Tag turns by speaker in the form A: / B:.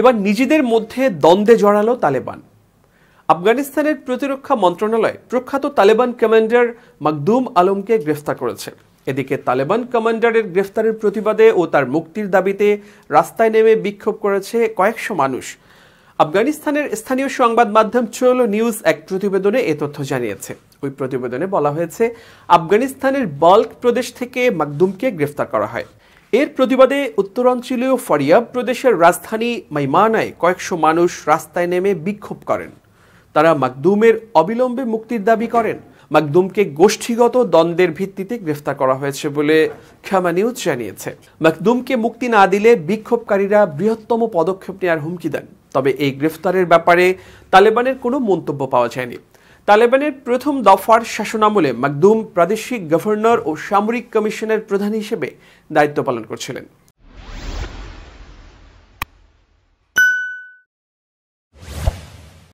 A: এবার নিজেদের মধ্যে দ্বন্দ্বে জড়ালো তালেবান আফগানিস্তানের প্রতিরক্ষা মন্ত্রণালয় প্রখ্যাত তালেবান কমান্ডার মকদুম আলমকে গ্রেফতার করেছে এদিকে তালেবান কমান্ডারের গ্রেফতারের প্রতিবাদে ও তার মুক্তির দাবিতে রাস্তায় নেমে বিক্ষোভ করেছে কয়েকশো মানুষ আফগানিস্তানের স্থানীয় সংবাদ মাধ্যম চলো নিউজ এক প্রতিবেদনে এ তথ্য জানিয়েছে ওই প্রতিবেদনে বলা হয়েছে আফগানিস্তানের বাল্ক প্রদেশ থেকে মাকদুমকে গ্রেফতার করা হয় এর প্রতিবাদে উত্তরাঞ্চলীয় ফরিয়াব প্রদেশের রাজধানী মাইমানায় কয়েকশো মানুষ রাস্তায় নেমে বিক্ষোভ করেন তারা মাকদুমের অবিলম্বে মুক্তির দাবি করেন মাকদুমকে গোষ্ঠীগত দ্বন্দ্বের ভিত্তিতে গ্রেফতার করা হয়েছে বলে ক্ষমা নিউজ জানিয়েছে মাকদুমকে মুক্তি না দিলে বিক্ষোভকারীরা বৃহত্তম পদক্ষেপ নেওয়ার হুমকি দেন তবে এই গ্রেফতারের ব্যাপারে তালেবানের কোনো মন্তব্য পাওয়া যায়নি তালেবানের প্রথম দফার শাসনামলে মাকদুম প্রাদেশিক গভর্নর ও সামরিক কমিশনের প্রধান হিসেবে দায়িত্ব পালন করছিলেন